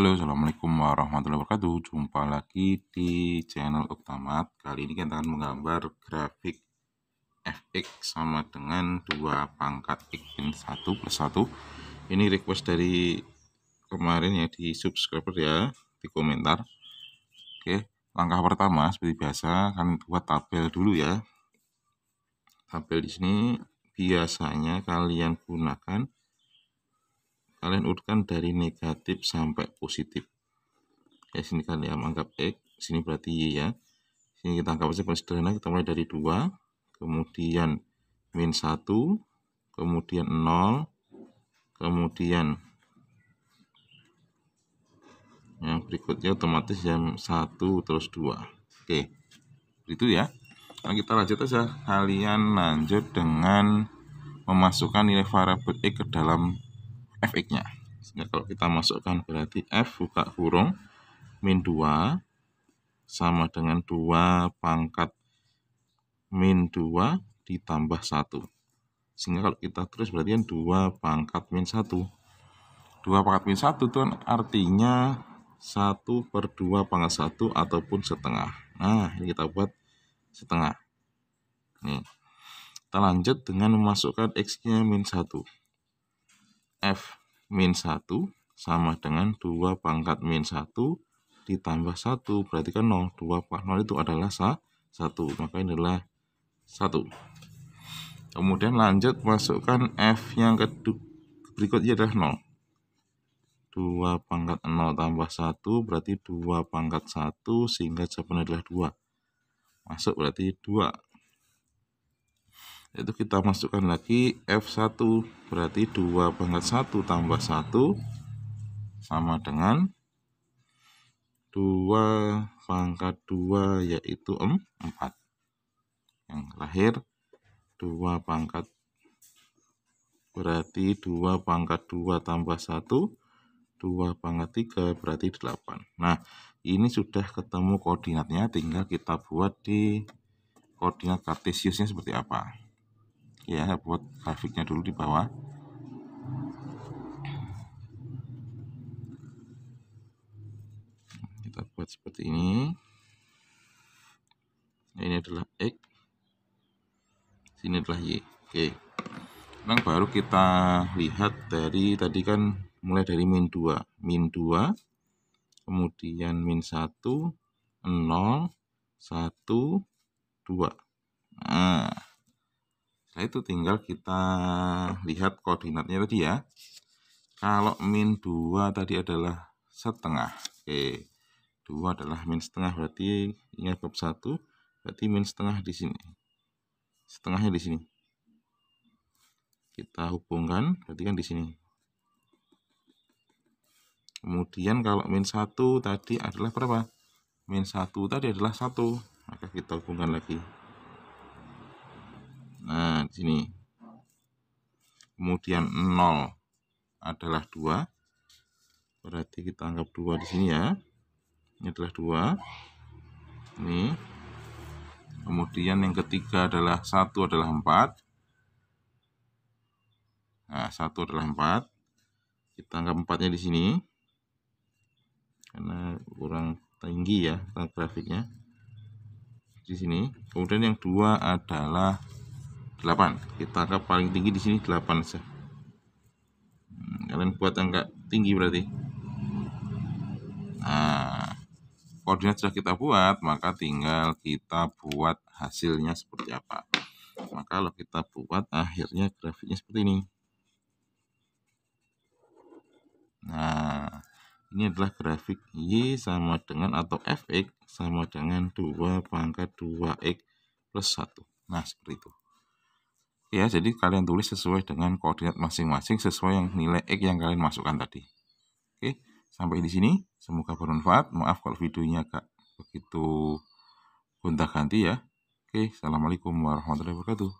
Halo assalamualaikum warahmatullahi wabarakatuh jumpa lagi di channel Uktamat kali ini kita akan menggambar grafik fx sama dengan 2 pangkat x 1 plus 1 ini request dari kemarin ya di subscriber ya di komentar oke langkah pertama seperti biasa kalian buat tabel dulu ya tabel di sini biasanya kalian gunakan kalian urutkan dari negatif sampai positif ya sini kalian anggap X sini berarti Y ya sini kita anggap saja sederhana kita mulai dari 2 kemudian min satu kemudian 0 kemudian yang berikutnya otomatis jam 1 terus 2 oke itu ya nah, kita lanjut aja kalian lanjut dengan memasukkan nilai variabel X ke dalam fx-nya. Sehingga kalau kita masukkan berarti f buka kurung min 2 sama dengan 2 pangkat min 2 ditambah 1. Sehingga kalau kita terus berarti 2 kan pangkat min 1. 2 pangkat min 1 itu kan artinya 1 per 2 pangkat 1 ataupun setengah. Nah, ini kita buat setengah. Nih. Kita lanjut dengan memasukkan x-nya min 1. F min 1 sama dengan 2 pangkat min 1 ditambah 1 berarti kan 0 2 pangkat 0 itu adalah 1 maka ini adalah 1 kemudian lanjut masukkan F yang kedua berikutnya adalah 0 2 pangkat 0 tambah 1 berarti 2 pangkat 1 sehingga jawabannya adalah 2 masuk berarti 2 itu kita masukkan lagi F1 berarti 2 pangkat 1 tambah 1 sama dengan 2 pangkat 2 yaitu 4 yang terakhir 2 pangkat berarti 2 pangkat 2 tambah 1 2 pangkat 3 berarti 8 nah ini sudah ketemu koordinatnya tinggal kita buat di koordinat kartesiusnya seperti apa ya buat grafiknya dulu di bawah kita buat seperti ini nah, ini adalah X sini adalah Y oke sekarang nah, baru kita lihat dari tadi kan mulai dari min 2 min 2 kemudian min 1 0 1 2 nah Nah itu tinggal kita lihat koordinatnya tadi ya. Kalau min 2 tadi adalah setengah. Oke, 2 adalah min setengah berarti ingat bab 1 berarti min setengah di sini. Setengahnya di sini. Kita hubungkan berarti kan di sini. Kemudian kalau min 1 tadi adalah berapa? Min 1 tadi adalah 1. Maka kita hubungkan lagi di sini. Kemudian 0 adalah 2. Berarti kita anggap 2 di sini ya. Ini adalah 2. Ini. Kemudian yang ketiga adalah 1 adalah 4. Nah, 1 adalah 4. Kita anggap 4-nya di sini. Karena kurang tinggi ya grafiknya. Di sini. Kemudian yang 2 adalah 8 kita anggap paling tinggi di sini 8 saja hmm, kalian buat yang angka tinggi berarti nah koordinat sudah kita buat maka tinggal kita buat hasilnya seperti apa maka kalau kita buat akhirnya grafiknya seperti ini nah ini adalah grafik Y sama dengan atau Fx sama dengan 2 pangkat 2x plus 1 nah seperti itu Ya, jadi kalian tulis sesuai dengan koordinat masing-masing sesuai yang nilai X yang kalian masukkan tadi. Oke, sampai di sini. Semoga bermanfaat. Maaf kalau videonya agak begitu gonta-ganti ya. Oke, Assalamualaikum warahmatullahi wabarakatuh.